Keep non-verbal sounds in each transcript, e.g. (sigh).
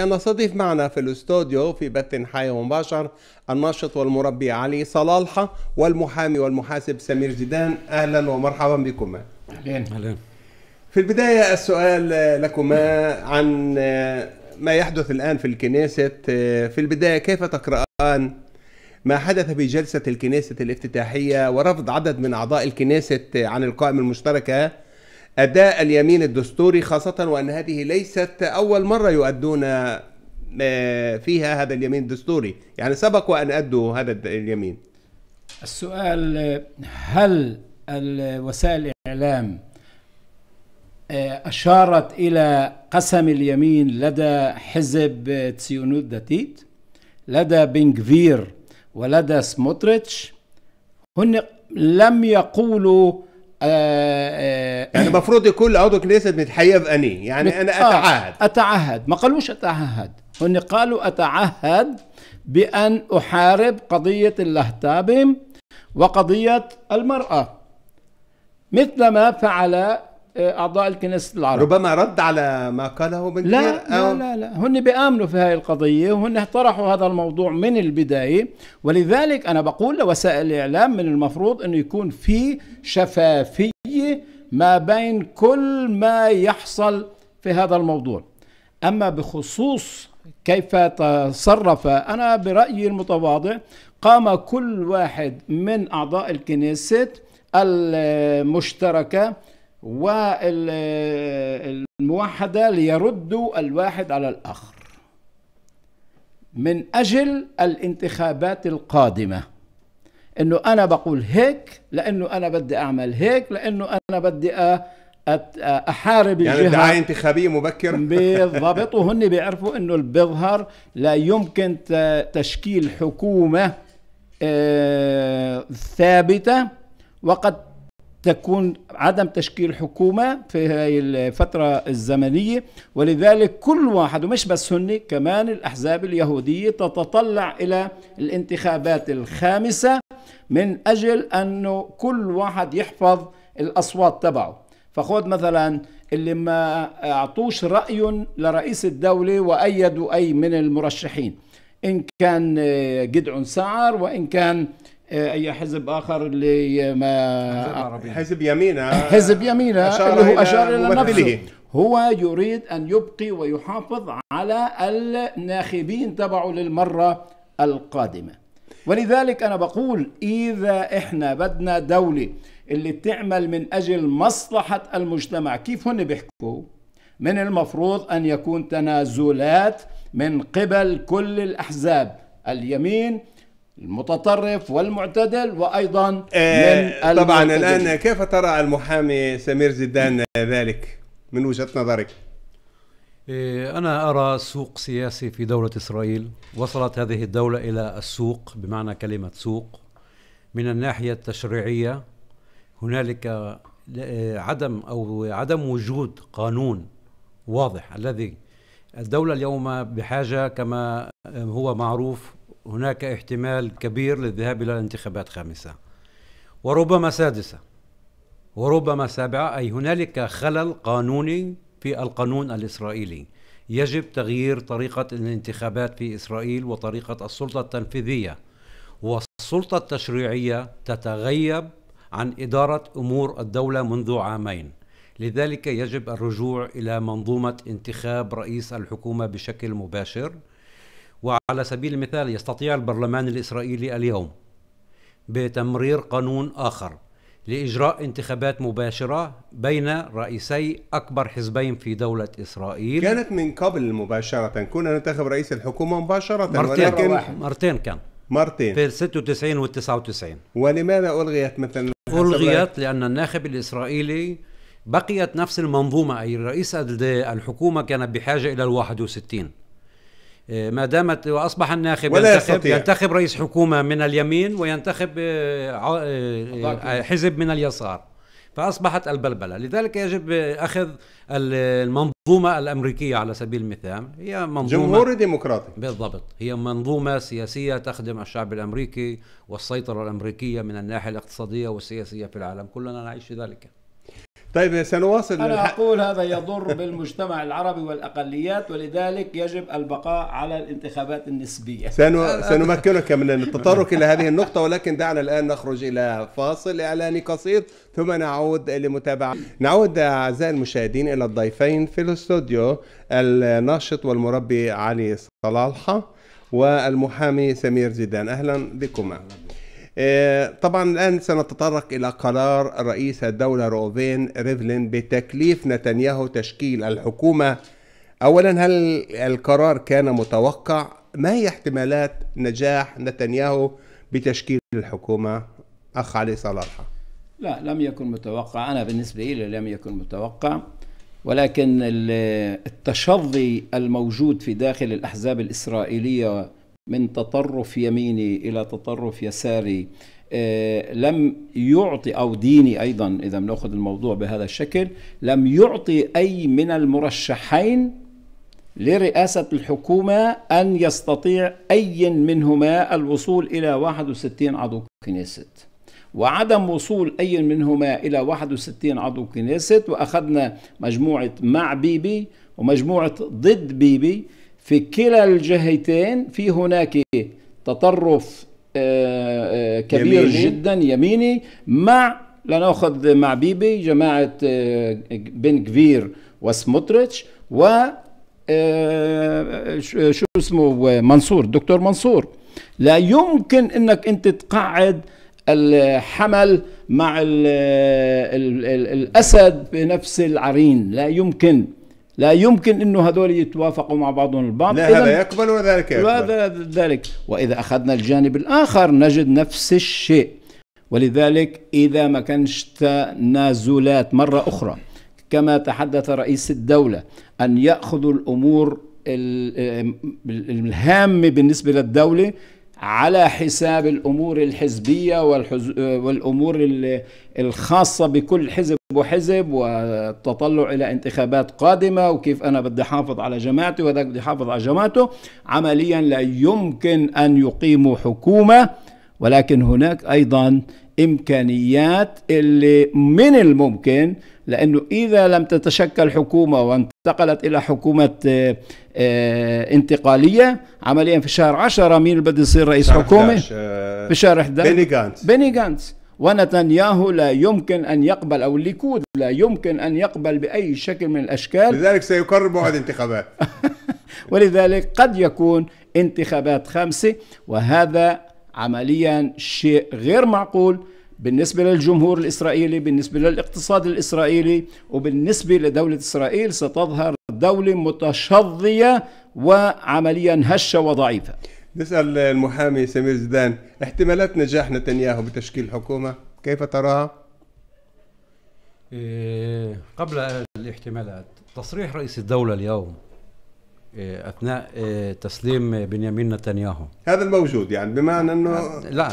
نستضيف معنا في الاستوديو في بث حي ومباشر الناشط والمربي علي صلالحة والمحامي والمحاسب سمير جدان أهلا ومرحبا بكما أهلا أهلا في البداية السؤال لكما عن ما يحدث الآن في الكنيسة في البداية كيف تقرأان ما حدث في جلسة الكنيسة الافتتاحية ورفض عدد من أعضاء الكنيسة عن القائمة المشتركة أداء اليمين الدستوري خاصة وأن هذه ليست أول مرة يؤدون آه، فيها هذا اليمين الدستوري يعني سبق وأن أدوا هذا اليمين السؤال هل وسائل الإعلام آه، أشارت إلى قسم اليمين لدى حزب تسيونود داتيت لدى بنكفير ولدى سموتريتش هن لم يقولوا آه،, آه يعني المفروض يكون عضو كنيسة متحيز أني يعني أنا آه، أتعهد آه أتعهد ما قالوش أتعهد هن قالوا أتعهد بأن أحارب قضية اللهتابم وقضية المرأة مثل ما فعل إيه، اعضاء الكنيسه العرب ربما رد على ما قاله بن لا, أو... لا لا لا هن بيامنوا في هذه القضيه وهن طرحوا هذا الموضوع من البدايه ولذلك انا بقول لوسائل الاعلام من المفروض انه يكون في شفافيه ما بين كل ما يحصل في هذا الموضوع اما بخصوص كيف تصرف انا برايي المتواضع قام كل واحد من اعضاء الكنيسه المشتركه والموحدة ليردوا الواحد على الآخر من أجل الانتخابات القادمة انه انا بقول هيك لانه انا بدي اعمل هيك لانه انا بدي احارب يعني الجهه يعني دعايه انتخابيه مبكره (laughs) بالضبط وهن بيعرفوا انه بيظهر لا يمكن تشكيل حكومه آه، ثابته وقد تكون عدم تشكيل حكومة في هذه الفترة الزمنية ولذلك كل واحد ومش بس هن كمان الأحزاب اليهودية تتطلع إلى الانتخابات الخامسة من أجل أنه كل واحد يحفظ الأصوات تبعه فخذ مثلا اللي ما أعطوش رأي لرئيس الدولة وأيدوا أي من المرشحين إن كان آه، جدعون سعر وإن كان اي حزب اخر اللي ما حزب يمينه حزب يمينه أشار اللي هو اشار الى نفسه هو يريد ان يبقي ويحافظ على الناخبين تبعه للمره القادمه ولذلك انا بقول اذا احنا بدنا دوله اللي بتعمل من اجل مصلحه المجتمع كيف هن بيحكوا من المفروض ان يكون تنازلات من قبل كل الاحزاب اليمين المتطرف والمعتدل وايضا آه من طبعا الان كيف ترى المحامي سمير زيدان ذلك من وجهه نظرك؟ آه، أنا أرى سوق سياسي في دولة إسرائيل وصلت هذه الدولة إلى السوق بمعنى كلمة سوق من الناحية التشريعية هنالك آه، عدم أو عدم وجود قانون واضح الذي الدولة اليوم بحاجة كما هو معروف هناك احتمال كبير للذهاب إلى الانتخابات خامسة وربما سادسة وربما سابعة أي هنالك خلل قانوني في القانون الإسرائيلي يجب تغيير طريقة الانتخابات في إسرائيل وطريقة السلطة التنفيذية والسلطة التشريعية تتغيب عن إدارة أمور الدولة منذ عامين لذلك يجب الرجوع إلى منظومة انتخاب رئيس الحكومة بشكل مباشر وعلى سبيل المثال يستطيع البرلمان الإسرائيلي اليوم بتمرير قانون آخر لإجراء انتخابات مباشرة بين رئيسي أكبر حزبين في دولة إسرائيل كانت من قبل مباشرة كنا ننتخب رئيس الحكومة مباشرة مرتين ولكن مرتين كان مرتين في 96 وال 99 ولماذا ألغيت مثلا ألغيت لأن الناخب الإسرائيلي بقيت نفس المنظومة أي رئيس الحكومة كان بحاجة إلى ال 61 آه، ما دامت واصبح الناخب ولا ينتخب, يستطيع. ينتخب رئيس حكومه من اليمين وينتخب آه، آه، حزب من اليسار فاصبحت البلبله لذلك يجب اخذ المنظومه الامريكيه على سبيل المثال هي منظومه جمهوري ديمقراطي بالضبط هي منظومه سياسيه تخدم الشعب الامريكي والسيطره الامريكيه من الناحيه الاقتصاديه والسياسيه في العالم كلنا نعيش في ذلك طيب سنواصل أنا الح... أقول هذا يضر بالمجتمع العربي والأقليات ولذلك يجب البقاء على الانتخابات النسبية سن... سنمكنك من التطرق إلى هذه النقطة ولكن دعنا الآن نخرج إلى فاصل إعلاني قصير ثم نعود لمتابعة نعود أعزائي المشاهدين إلى الضيفين في الاستوديو الناشط والمربي علي صلالحة والمحامي سمير زيدان أهلا بكما آه، طبعا الآن سنتطرق إلى قرار رئيس الدولة روفين ريفلين بتكليف نتنياهو تشكيل الحكومة أولا هل القرار كان متوقع؟ ما هي احتمالات نجاح نتنياهو بتشكيل الحكومة؟ أخ علي صلاح لا لم يكن متوقع أنا بالنسبة لي لم يكن متوقع ولكن التشظي الموجود في داخل الأحزاب الإسرائيلية من تطرف يميني الى تطرف يساري آه، لم يعطي او ديني ايضا اذا بناخذ الموضوع بهذا الشكل لم يعطي اي من المرشحين لرئاسة الحكومة أن يستطيع أي منهما الوصول إلى 61 عضو كنيست وعدم وصول أي منهما إلى 61 عضو كنيست وأخذنا مجموعة مع بيبي ومجموعة ضد بيبي في كلا الجهتين في هناك تطرف آه، آه، كبير يميني. جدا يميني مع لنأخذ مع بيبي جماعة آه، بن كفير وسموتريتش و شو اسمه منصور دكتور منصور لا يمكن انك انت تقعد الحمل مع الـ الـ الـ الاسد بنفس العرين لا يمكن لا يمكن انه هذول يتوافقوا مع بعضهم البعض لا هذا يقبل وذلك يقبل وهذا ذلك واذا اخذنا الجانب الاخر نجد نفس الشيء ولذلك اذا ما كانش تنازلات مره اخرى كما تحدث رئيس الدوله ان ياخذوا الامور الهامه بالنسبه للدوله على حساب الامور الحزبيه والحز... والامور الخاصه بكل حزب وحزب والتطلع الى انتخابات قادمه وكيف انا بدي احافظ على جماعتي وهذاك بدي يحافظ على جماعته عمليا لا يمكن ان يقيموا حكومه ولكن هناك ايضا امكانيات اللي من الممكن لأنه إذا لم تتشكل حكومة وانتقلت إلى حكومة آه، آه، انتقالية عمليا في شهر عشرة مين اللي بده يصير رئيس حكومة آه، في شهر 11 بيني جانس بيني جانس ونتنياهو لا يمكن أن يقبل أو الليكود لا يمكن أن يقبل بأي شكل من الأشكال لذلك سيقرر موعد انتخابات (laughs) ولذلك قد يكون انتخابات خامسة وهذا عمليا شيء غير معقول بالنسبة للجمهور الإسرائيلي بالنسبة للاقتصاد الإسرائيلي وبالنسبة لدولة إسرائيل ستظهر دولة متشظية وعمليا هشة وضعيفة نسأل المحامي سمير زدان احتمالات نجاح نتنياهو بتشكيل حكومة كيف تراها؟ إيه، قبل الاحتمالات تصريح رئيس الدولة اليوم آه، اثناء آه، تسليم بنيامين نتنياهو هذا الموجود يعني بمعنى انه لا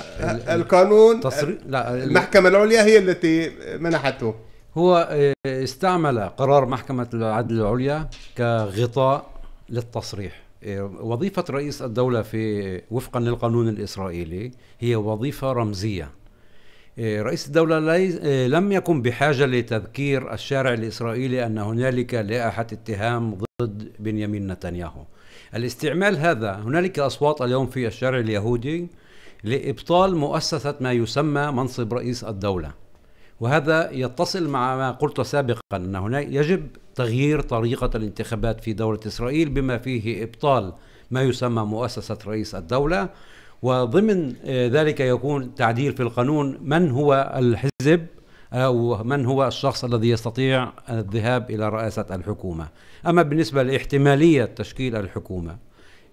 القانون تصري... آه، لا المحكمه العليا هي التي منحته هو استعمل قرار محكمه العدل العليا كغطاء للتصريح وظيفه رئيس الدوله في وفقا للقانون الاسرائيلي هي وظيفه رمزيه آه، رئيس الدولة آه، لم يكن بحاجة لتذكير الشارع الإسرائيلي أن هنالك لائحة اتهام ضد بنيامين نتنياهو الاستعمال هذا هنالك أصوات اليوم في الشارع اليهودي لإبطال مؤسسة ما يسمى منصب رئيس الدولة وهذا يتصل مع ما قلت سابقا أن هنا يجب تغيير طريقة الانتخابات في دولة إسرائيل بما فيه إبطال ما يسمى مؤسسة رئيس الدولة وضمن آه، ذلك يكون تعديل في القانون من هو الحزب أو آه، من هو الشخص الذي يستطيع الذهاب إلى رئاسة الحكومة أما بالنسبة لاحتمالية تشكيل الحكومة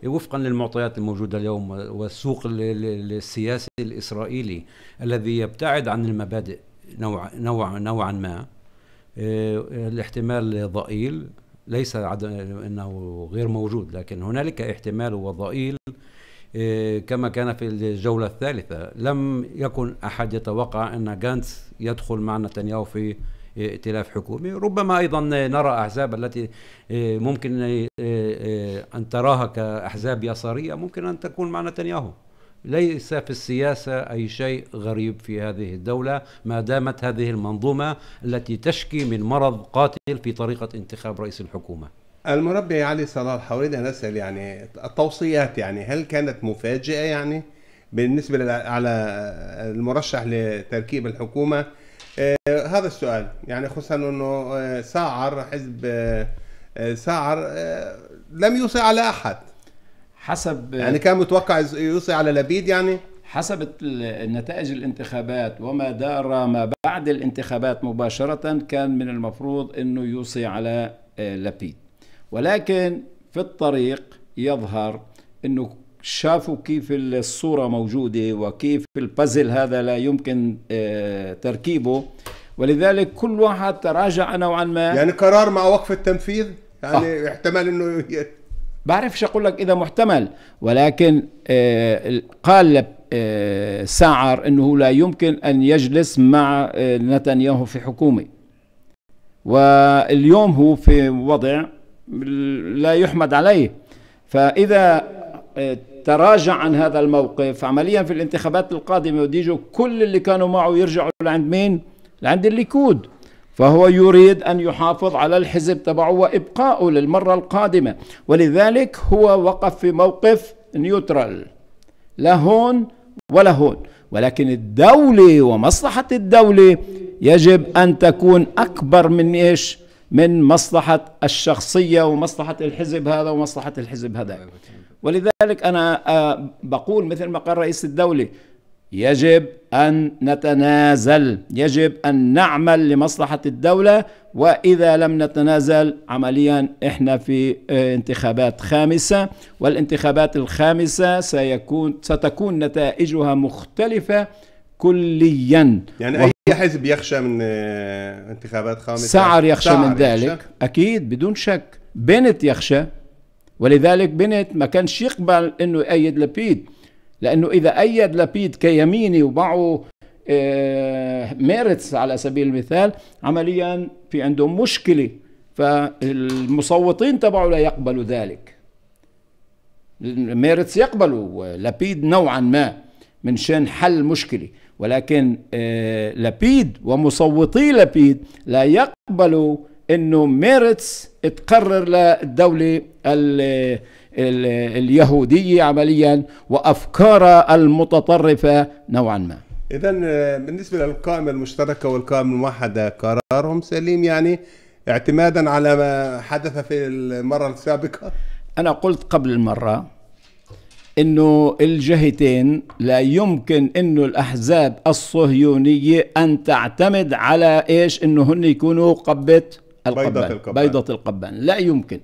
وفقا للمعطيات الموجودة اليوم والسوق السياسي الإسرائيلي الذي يبتعد عن المبادئ نوع نوع نوعا ما آه، الاحتمال ضئيل ليس عدم انه غير موجود لكن هنالك احتمال وضئيل كما كان في الجولة الثالثة لم يكن أحد يتوقع أن غانتس يدخل مع نتنياهو في ائتلاف حكومي ربما أيضا نرى أحزاب التي آه، ممكن آه، آه، أن تراها كأحزاب يسارية ممكن أن تكون مع نتنياهو ليس في السياسة أي شيء غريب في هذه الدولة ما دامت هذه المنظومة التي تشكي من مرض قاتل في طريقة انتخاب رئيس الحكومة المربي علي صلاح اريد أن أسأل يعني التوصيات يعني هل كانت مفاجئة يعني بالنسبة على المرشح لتركيب الحكومة آه هذا السؤال يعني خصوصا أنه آه ساعر حزب آه ساعر آه لم يوصي على أحد حسب آه، يعني كان متوقع يوصي على لبيد يعني حسب نتائج الانتخابات وما دار ما بعد الانتخابات مباشرة كان من المفروض أنه يوصي على آه، لبيد ولكن في الطريق يظهر انه شافوا كيف الصورة موجودة وكيف البازل هذا لا يمكن آه، تركيبه ولذلك كل واحد تراجع نوعا ما يعني قرار مع وقف التنفيذ يعني آه. احتمال انه بعرف بعرفش اقول لك اذا محتمل ولكن آه، قال آه، سعر انه لا يمكن ان يجلس مع نتنياهو في حكومه واليوم هو في وضع لا يحمد عليه فإذا آه، تراجع عن هذا الموقف عمليا في الانتخابات القادمة يديجوا كل اللي كانوا معه يرجعوا لعند مين؟ لعند الليكود فهو يريد أن يحافظ على الحزب تبعه وإبقائه للمرة القادمة ولذلك هو وقف في موقف نيوترال لا هون ولا هون ولكن الدولة ومصلحة الدولة يجب أن تكون أكبر من إيش؟ من مصلحة الشخصية ومصلحة الحزب هذا ومصلحة الحزب هذا ولذلك أنا آه، بقول مثل ما قال رئيس الدولة يجب أن نتنازل يجب أن نعمل لمصلحة الدولة وإذا لم نتنازل عمليا إحنا في آه، انتخابات خامسة والانتخابات الخامسة سيكون ستكون نتائجها مختلفة كليا يعني اي حزب يخشى من آه، انتخابات خامسة سعر يخشى سعر من ذلك يخشى. اكيد بدون شك بنت يخشى ولذلك بنت ما كانش يقبل انه يأيد لبيد لانه اذا أيد لبيد كيميني ومعه آه، ميرتس على سبيل المثال عمليا في عندهم مشكلة فالمصوتين تبعه لا يقبلوا ذلك ميرتس يقبلوا لبيد نوعا ما من شان حل مشكله ولكن آه، لبيد ومصوتي لبيد لا يقبلوا انه ميرتس تقرر للدوله اليهوديه عمليا وافكارها المتطرفه نوعا ما. اذا آه، بالنسبه للقائمه المشتركه والقائمه الموحده قرارهم سليم يعني اعتمادا على ما حدث في المره السابقه. انا قلت قبل المره انه الجهتين لا يمكن انه الاحزاب الصهيونيه ان تعتمد على ايش انه هن يكونوا قبه القبان بيضة القبان, بيضة القبان. لا يمكن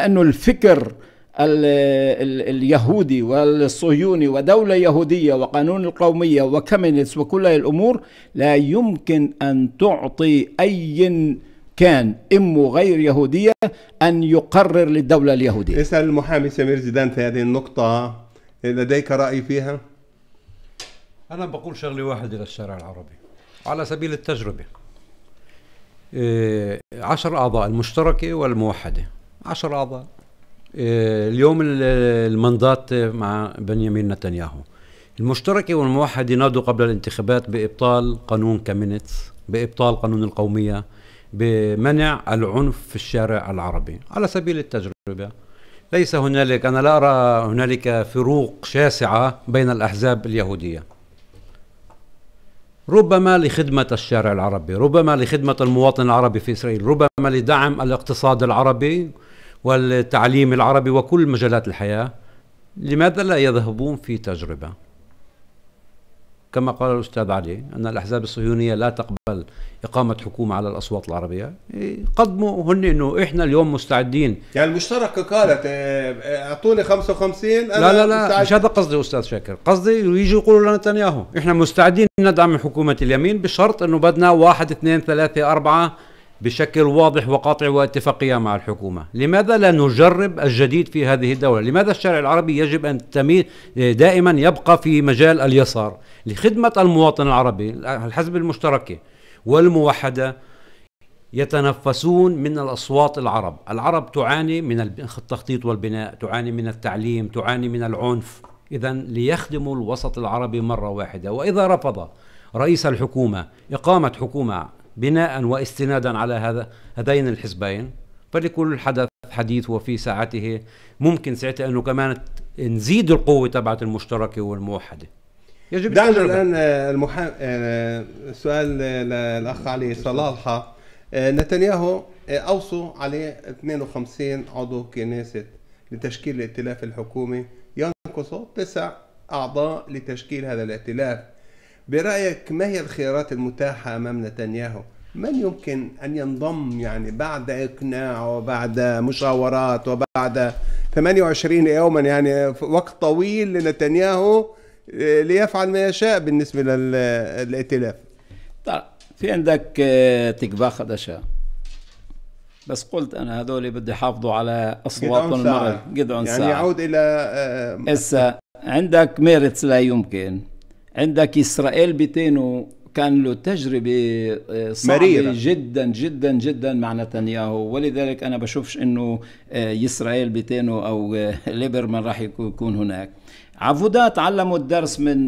لانه الفكر اليهودي والصهيوني ودولة يهودية وقانون القومية وكمينس وكل الأمور لا يمكن أن تعطي أي كان امه غير يهوديه ان يقرر للدوله اليهوديه. اسال المحامي سمير زيدان في هذه النقطه لديك راي فيها؟ انا بقول شغله واحده للشارع العربي على سبيل التجربه. إيه، عشر اعضاء المشتركه والموحده، عشر اعضاء. إيه، اليوم المندات مع بنيامين نتنياهو. المشتركة والموحدة نادوا قبل الانتخابات بإبطال قانون كامينتس بإبطال قانون القومية بمنع العنف في الشارع العربي على سبيل التجربة ليس هنالك أنا لا أرى هنالك فروق شاسعة بين الأحزاب اليهودية ربما لخدمة الشارع العربي ربما لخدمة المواطن العربي في إسرائيل ربما لدعم الاقتصاد العربي والتعليم العربي وكل مجالات الحياة لماذا لا يذهبون في تجربة كما قال الأستاذ علي أن الأحزاب الصهيونية لا تقبل إقامة حكومة على الأصوات العربية قدموا هن أنه إحنا اليوم مستعدين يعني المشتركة قالت إيه، إيه، أعطوني 55 أنا لا لا لا مستعد. مش هذا قصدي أستاذ شاكر قصدي يجوا يقولوا لنتنياهو إحنا مستعدين ندعم حكومة اليمين بشرط أنه بدنا واحد اثنين ثلاثة أربعة بشكل واضح وقاطع واتفاقية مع الحكومة لماذا لا نجرب الجديد في هذه الدولة لماذا الشارع العربي يجب أن تميل آه، دائما يبقى في مجال اليسار لخدمة المواطن العربي الحزب المشترك والموحدة يتنفسون من الأصوات العرب العرب تعاني من التخطيط والبناء تعاني من التعليم تعاني من العنف إذا ليخدموا الوسط العربي مرة واحدة وإذا رفض رئيس الحكومة إقامة حكومة بناء واستنادا على هذا هذين الحزبين فلكل حدث حديث وفي ساعته ممكن ساعتها انه كمان نزيد القوه تبعت المشتركه والموحده يجب دعنا الان آه، المحا... آه، سؤال للاخ علي صلاحه آه، نتنياهو اوصوا عليه 52 عضو كنيسه لتشكيل الائتلاف الحكومي ينقصه تسع اعضاء لتشكيل هذا الائتلاف برأيك ما هي الخيارات المتاحة أمام نتنياهو؟ من يمكن أن ينضم يعني بعد إقناع وبعد مشاورات وبعد 28 يوما يعني وقت طويل لنتنياهو آه، ليفعل ما يشاء بالنسبة آه، للائتلاف طيب، في عندك آه، تكبا خدشة بس قلت انا هذول بدي يحافظوا على اصواتهم المره قدعون يعني ساعه يعود الى هسه عندك ميرتس لا يمكن عندك إسرائيل بيتينو كان له تجربة آه، صعبة مريرة. جدا جدا جدا مع نتنياهو ولذلك أنا بشوفش أنه آه، إسرائيل بيتينو أو آه، ليبرمان راح يكون هناك عفودا تعلموا الدرس من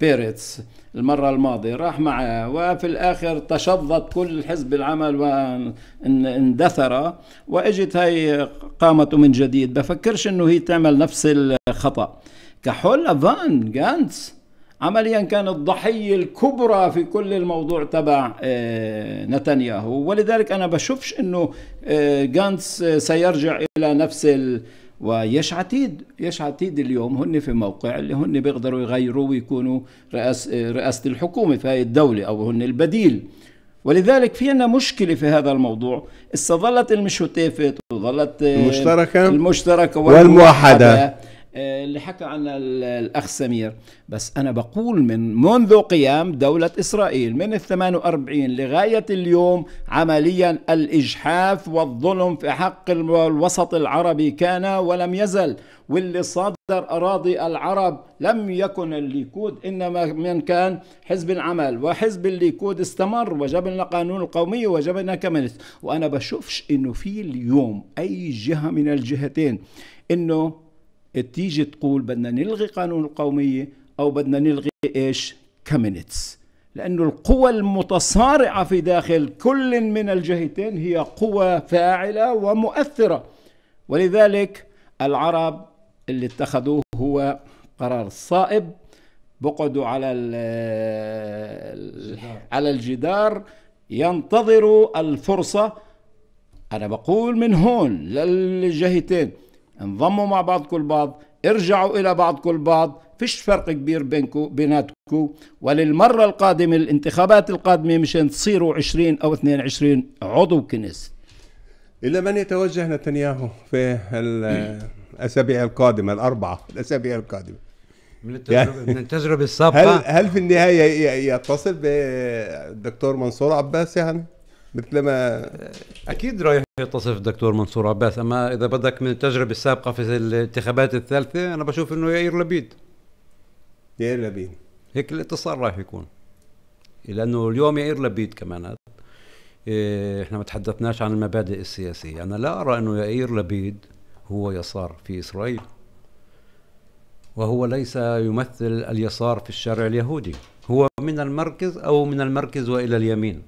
بيرتس المرة الماضية راح معه وفي الآخر تشظت كل حزب العمل واندثر وإجت هاي قامته من جديد بفكرش أنه هي تعمل نفس الخطأ كحول فان جانس عمليا كان الضحية الكبرى في كل الموضوع تبع آه، نتنياهو ولذلك أنا بشوفش أنه آه، جانس آه، سيرجع إلى نفس ال... ويش عتيد يش عتيد اليوم هن في موقع اللي هن بيقدروا يغيروا ويكونوا رئاس رئاسة الحكومة في هاي الدولة أو هن البديل ولذلك في عندنا مشكلة في هذا الموضوع إسا ظلت وظلت المشتركة المشتركة والموحدة, والموحدة آه، اللي حكى عنها الأخ سمير بس أنا بقول من منذ قيام دولة إسرائيل من الثمان وأربعين لغاية اليوم عمليا الإجحاف والظلم في حق الوسط العربي كان ولم يزل واللي صادر أراضي العرب لم يكن الليكود إنما من كان حزب العمل وحزب الليكود استمر وجبنا قانون القومية وجبنا كمنت وأنا بشوفش إنه في اليوم أي جهة من الجهتين إنه تيجي تقول بدنا نلغي قانون القومية أو بدنا نلغي إيش كامينتس لأنه القوى المتصارعة في داخل كل من الجهتين هي قوى فاعلة ومؤثرة ولذلك العرب اللي اتخذوه هو قرار صائب بقعدوا على الجدار. على الجدار ينتظروا الفرصة أنا بقول من هون للجهتين انضموا مع بعضكم البعض ارجعوا إلى بعضكم البعض فيش فرق كبير بينكم بيناتكم وللمرة القادمة الانتخابات القادمة مشان تصيروا 20 أو 22 عضو كنس إلى من يتوجه نتنياهو في الأسابيع القادمة الأربعة الأسابيع القادمة من التجربة, يعني من التجربة السابقة هل, هل في النهاية يتصل بالدكتور منصور عباس يعني؟ مثل ما اكيد رايح يتصف الدكتور منصور عباس اما اذا بدك من التجربه السابقه في الانتخابات الثالثه انا بشوف انه يائر لبيد يائر لبيد هيك الاتصال رايح يكون لانه اليوم يائر لبيد كمان إيه احنا ما تحدثناش عن المبادئ السياسيه انا لا ارى انه يائر لبيد هو يسار في اسرائيل وهو ليس يمثل اليسار في الشارع اليهودي هو من المركز او من المركز والى اليمين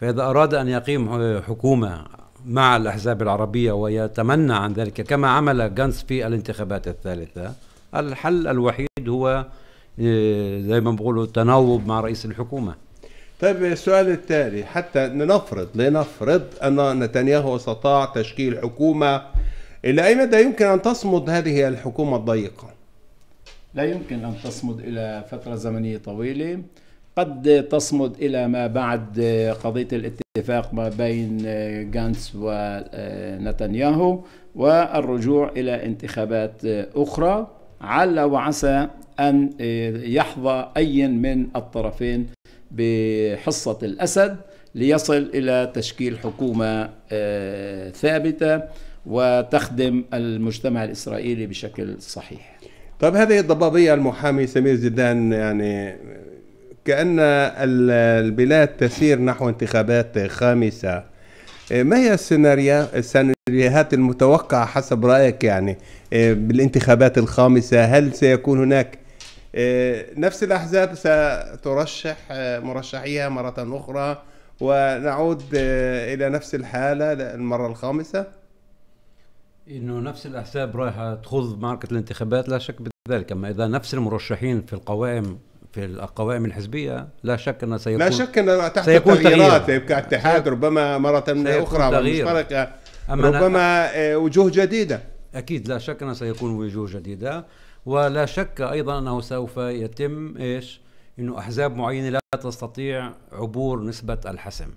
فإذا أراد أن يقيم حكومة مع الأحزاب العربية ويتمنى عن ذلك كما عمل جانس في الانتخابات الثالثة الحل الوحيد هو آه، زي ما بقولوا التناوب مع رئيس الحكومة طيب السؤال التالي حتى نفرض لنفرض أن نتنياهو استطاع تشكيل حكومة إلى أي مدى يمكن أن تصمد هذه الحكومة الضيقة؟ لا يمكن أن تصمد إلى فترة زمنية طويلة قد تصمد إلى ما بعد آه، قضية الاتفاق ما بين آه، غانتس ونتنياهو آه، والرجوع إلى انتخابات أخرى على وعسى أن يحظى أي من الطرفين بحصة الأسد ليصل إلى تشكيل حكومة ثابتة وتخدم المجتمع الإسرائيلي بشكل صحيح طيب هذه الضبابية المحامي سمير زيدان يعني كأن البلاد تسير نحو انتخابات خامسة إيه، ما هي السيناريوهات المتوقعة حسب رأيك يعني إيه، بالانتخابات الخامسة هل سيكون هناك إيه، نفس الأحزاب سترشح مرشحيها مرة أخرى ونعود إلى نفس الحالة المرة الخامسة انه نفس الاحزاب رايحه تخوض معركه الانتخابات لا شك بذلك اما اذا نفس المرشحين في القوائم في القوائم الحزبيه لا شك انه سيكون لا شك انه تحت سيكون تغييرات كاتحاد ربما مره اخرى مشتركه ربما آه، وجوه جديده اكيد لا شك انه سيكون وجوه جديده ولا شك ايضا انه سوف يتم ايش؟ انه احزاب معينه لا تستطيع عبور نسبه الحسم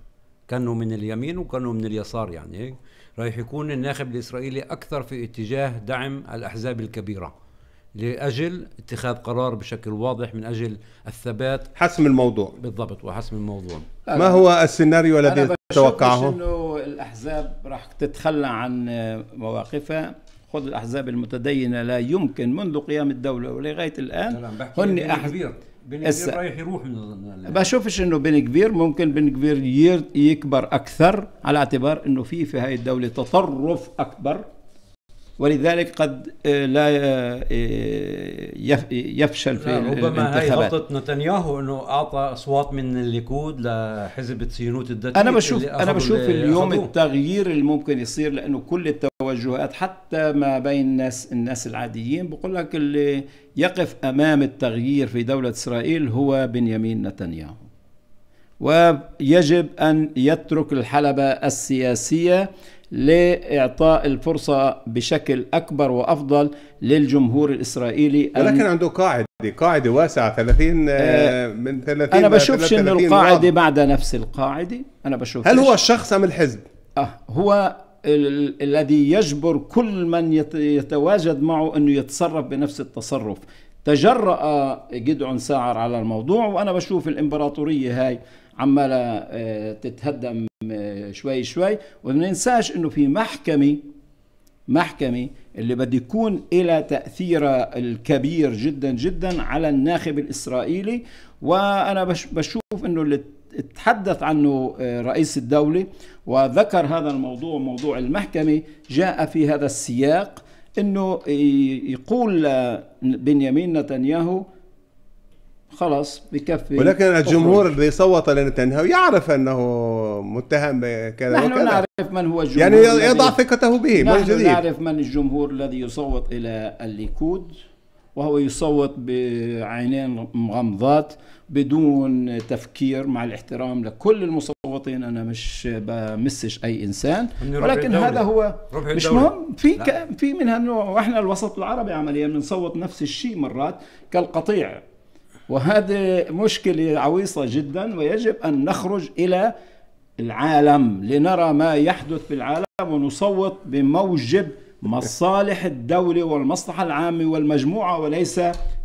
كانوا من اليمين وكانوا من اليسار يعني رايح يكون الناخب الاسرائيلي اكثر في اتجاه دعم الاحزاب الكبيره لاجل اتخاذ قرار بشكل واضح من اجل الثبات حسم الموضوع بالضبط وحسم الموضوع ما هو السيناريو الذي تتوقعه؟ انه الاحزاب راح تتخلى عن مواقفها خذ الاحزاب المتدينه لا يمكن منذ قيام الدوله ولغايه الان هن احزاب بن كبير رايح يروح من بشوفش انه بن كبير ممكن بن كبير يكبر اكثر على اعتبار انه في في هاي الدوله تطرف اكبر ولذلك قد آه، لا آه، آه، يفشل في لا ربما هي نتنياهو انه اعطى اصوات من الليكود لحزب السينوت الدتي انا بشوف انا بشوف اليوم أخذوه. التغيير اللي ممكن يصير لانه كل التوجهات حتى ما بين الناس الناس العاديين بقول لك اللي يقف امام التغيير في دوله اسرائيل هو بنيامين نتنياهو ويجب ان يترك الحلبه السياسيه لإعطاء الفرصة بشكل أكبر وأفضل للجمهور الإسرائيلي ولكن عنده قاعدة قاعدة واسعة 30 آه، من 30 أنا بشوفش أن القاعدة بعد نفس القاعدة أنا بشوف هل هو الشخص أم الحزب؟ آه هو الذي يجبر كل من يتواجد معه أنه يتصرف بنفس التصرف تجرأ جدعون ساعر على الموضوع وأنا بشوف الإمبراطورية هاي عمالة آه، تتهدم شوي شوي وما ننساش انه في محكمه محكمه اللي بده يكون إلى تاثيرها الكبير جدا جدا على الناخب الاسرائيلي وانا بشوف انه اللي تحدث عنه آه، رئيس الدوله وذكر هذا الموضوع موضوع المحكمه جاء في هذا السياق انه يقول آه، بنيامين نتنياهو خلاص بكفي ولكن الجمهور اللي صوت لنتنياهو يعرف انه متهم بكذا نحن وكذا. نعرف من هو الجمهور يعني يضع ثقته به نحن من جديد. نعرف من الجمهور الذي يصوت الى الليكود وهو يصوت بعينين مغمضات بدون تفكير مع الاحترام لكل المصوتين انا مش بمسش اي انسان ولكن هذا هو مش مهم في في من هالنوع واحنا الوسط العربي عمليا بنصوت نفس الشيء مرات كالقطيع وهذه مشكلة عويصة جدا ويجب أن نخرج إلى العالم لنرى ما يحدث في العالم ونصوت بموجب مصالح الدولة والمصلحة العامة والمجموعة وليس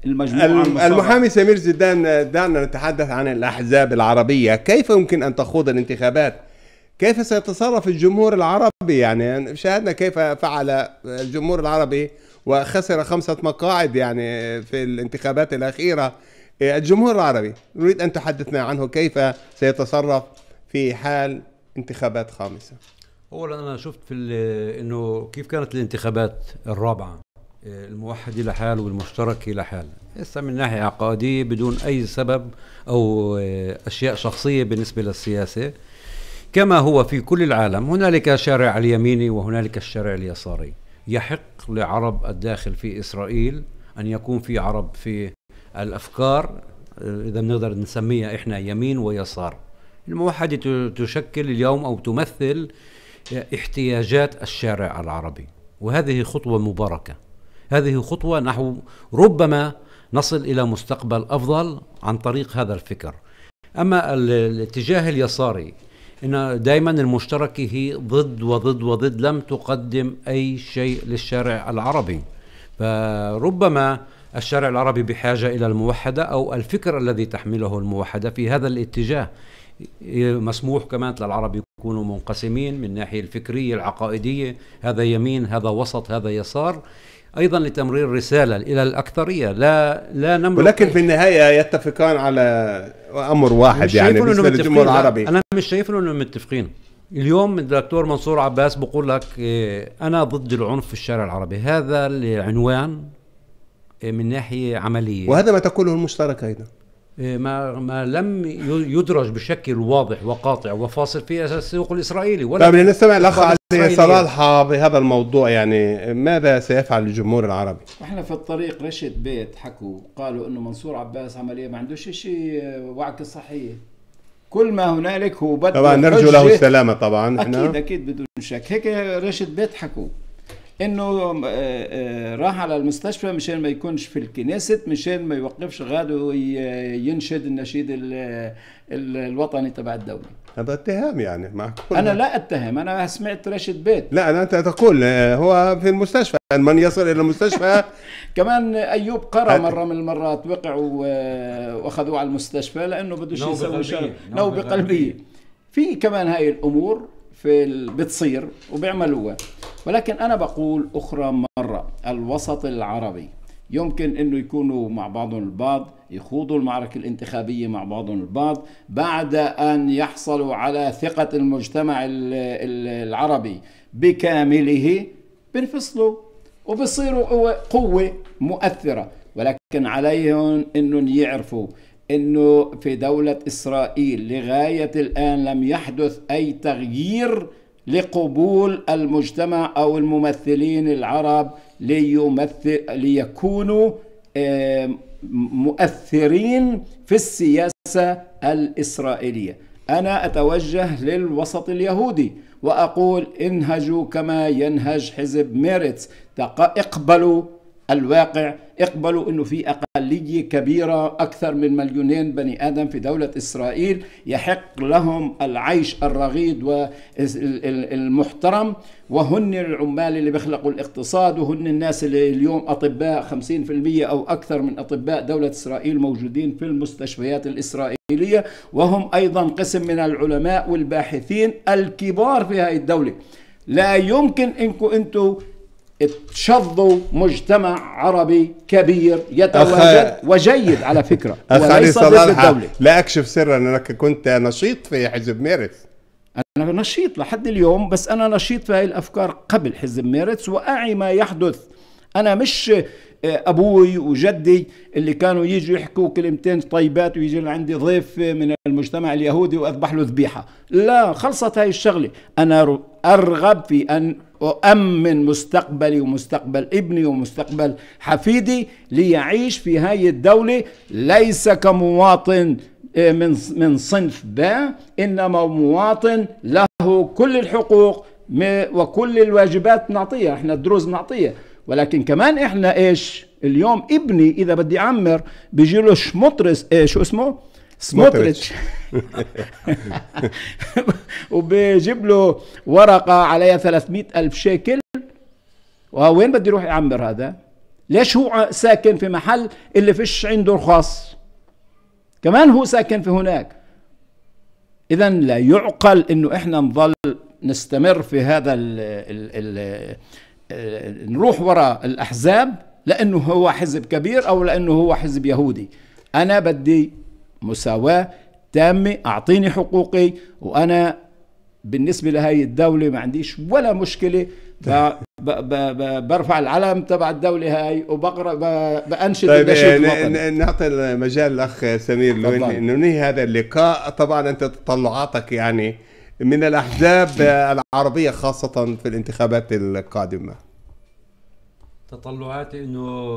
المجموعة المصالحة. المحامي سمير زيدان دعنا نتحدث عن الأحزاب العربية كيف يمكن أن تخوض الانتخابات كيف سيتصرف الجمهور العربي يعني شاهدنا كيف فعل الجمهور العربي وخسر خمسة مقاعد يعني في الانتخابات الأخيرة إيه، الجمهور العربي نريد أن تحدثنا عنه كيف سيتصرف في حال انتخابات خامسة أولا أنا شفت في أنه كيف كانت الانتخابات الرابعة إيه، الموحدة لحال والمشترك لحال هسه من ناحية عقائدية بدون أي سبب أو إيه، أشياء شخصية بالنسبة للسياسة كما هو في كل العالم هنالك شارع اليميني وهنالك الشارع اليساري يحق لعرب الداخل في إسرائيل أن يكون في عرب في الافكار اذا بنقدر نسميها احنا يمين ويسار الموحده تشكل اليوم او تمثل احتياجات الشارع العربي وهذه خطوه مباركه هذه خطوه نحو ربما نصل الى مستقبل افضل عن طريق هذا الفكر اما الاتجاه اليساري ان دائما المشترك هي ضد وضد وضد لم تقدم اي شيء للشارع العربي فربما الشارع العربي بحاجة إلى الموحدة أو الفكر الذي تحمله الموحدة في هذا الاتجاه إيه، مسموح كمان للعرب يكونوا منقسمين من الناحية الفكرية العقائدية هذا يمين هذا وسط هذا يسار ايضا لتمرير رساله الى الاكثريه لا لا نملك ولكن في النهايه يتفقان على امر واحد يعني الجمهور العربي انا مش شايف انهم متفقين اليوم الدكتور منصور عباس بقول لك إيه، انا ضد العنف في الشارع العربي هذا العنوان من ناحيه عمليه وهذا ما تقوله المشترك ايضا إيه، ما ما لم يدرج بشكل واضح وقاطع وفاصل في السوق الاسرائيلي ولا طيب نستمع الاخ علي صلاح بهذا الموضوع يعني ماذا سيفعل الجمهور العربي؟ احنا في الطريق رشة بيت حكوا قالوا انه منصور عباس عمليه ما عندوش شيء وعكه صحيه كل ما هنالك هو بدل طبعا نرجو له السلامه طبعا احنا اكيد اكيد بدون شك هيك رشة بيت حكوا انه آه، آه، راح على المستشفى مشان ما يكونش في الكنيست مشان ما يوقفش غاده ينشد النشيد الوطني تبع الدوله هذا اتهام يعني معقول انا لا اتهم انا سمعت راشد بيت لا انت تقول آه، هو في المستشفى يعني من يصل الى المستشفى (laughs) كمان ايوب قرا مره من المرات وقع واخذوه على المستشفى لانه شيء يسوي شيء نوبه قلبيه في كمان هاي الامور في بتصير وبيعملوها ولكن أنا بقول أخرى مرة الوسط العربي يمكن انه يكونوا مع بعضهم البعض يخوضوا المعركة الانتخابية مع بعضهم البعض بعد ان يحصلوا على ثقة المجتمع العربي بكامله بينفصلوا وبصيروا قوة مؤثرة ولكن عليهم انهم يعرفوا انه في دولة اسرائيل لغاية الان لم يحدث اي تغيير لقبول المجتمع أو الممثلين العرب ليمثل ليكونوا آه، مؤثرين في السياسة الإسرائيلية أنا أتوجه للوسط اليهودي وأقول انهجوا كما ينهج حزب ميرتس اقبلوا الواقع اقبلوا انه في اقليه كبيره اكثر من مليونين بني ادم في دوله اسرائيل يحق لهم العيش الرغيد والمحترم وهن العمال اللي بيخلقوا الاقتصاد وهن الناس اللي اليوم اطباء 50% او اكثر من اطباء دوله اسرائيل موجودين في المستشفيات الاسرائيليه وهم ايضا قسم من العلماء والباحثين الكبار في هذه الدوله لا يمكن انكم انتم اتشظوا مجتمع عربي كبير يتواجد وجيد على فكره (laughs) أخي وليس ضد الدوله لا اكشف سرا انك كنت نشيط في حزب ميرس انا نشيط لحد اليوم بس انا نشيط في هاي الافكار قبل حزب ميرتس واعي ما يحدث انا مش آه، ابوي وجدي اللي كانوا يجوا يحكوا كلمتين طيبات ويجي عندي ضيف من المجتمع اليهودي واذبح له ذبيحه لا خلصت هاي الشغله انا ارغب في ان أؤمن مستقبلي ومستقبل ابني ومستقبل حفيدي ليعيش في هاي الدولة ليس كمواطن آه، من من صنف باء إنما مواطن له كل الحقوق وكل الواجبات نعطيها احنا الدروز نعطيها ولكن كمان احنا ايش اليوم ابني اذا بدي اعمر بيجي له شمطرس ايش شو اسمه سموتريتش (laughs) وبيجيب له ورقه عليها 300 الف شيكل وين بده يروح يعمر هذا ليش هو ساكن في محل اللي فيش عنده رخص كمان هو ساكن في هناك اذا لا يعقل انه احنا نظل نستمر في هذا الـ الـ الـ الـ نروح وراء الاحزاب لانه هو حزب كبير او لانه هو حزب يهودي انا بدي مساواة تامة أعطيني حقوقي وأنا بالنسبة لهي الدولة ما عنديش ولا مشكلة طيب. برفع العلم تبع الدولة هاي وبقرا بأنشد طيب آه، نعطي المجال للأخ سمير ننهي هذا اللقاء طبعا أنت تطلعاتك يعني من الأحزاب العربية خاصة في الانتخابات القادمة تطلعاتي أنه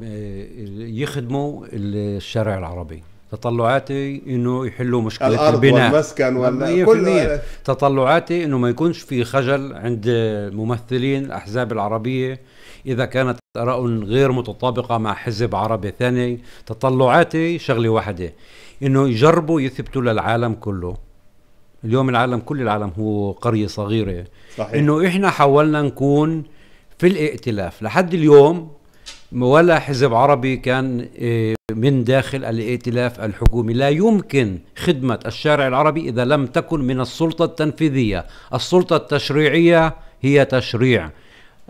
يخدموا الشارع العربي تطلعاتي انه يحلوا مشكله الأرض البناء والمسكن ولا كل تطلعاتي انه ما يكونش في خجل عند ممثلين الاحزاب العربيه اذا كانت ارائهم غير متطابقه مع حزب عربي ثاني تطلعاتي شغله واحده انه يجربوا يثبتوا للعالم كله اليوم العالم كل العالم هو قريه صغيره صحيح. انه احنا حاولنا نكون في الائتلاف لحد اليوم ولا حزب عربي كان آه، من داخل الائتلاف الحكومي لا يمكن خدمة الشارع العربي إذا لم تكن من السلطة التنفيذية السلطة التشريعية هي تشريع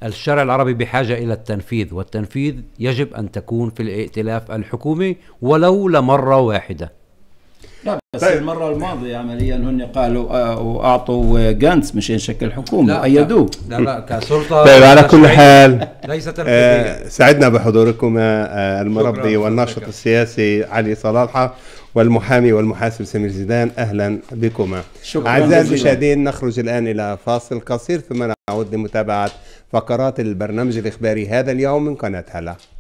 الشارع العربي بحاجة إلى التنفيذ والتنفيذ يجب أن تكون في الائتلاف الحكومي ولو لمرة واحدة لا بس طيب. المرة الماضية عمليا هن قالوا آه، واعطوا جانس مشان شكل حكومة وأيدوه لا لا كسلطة طيب على كل حال ليست آه سعدنا بحضوركم آه, آه، المربي والناشط السياسي علي صلاحة والمحامي والمحاسب سمير زيدان أهلا بكما شكرا أعزائي المشاهدين نخرج الآن إلى فاصل قصير ثم نعود لمتابعة فقرات البرنامج الإخباري هذا اليوم من قناة هلا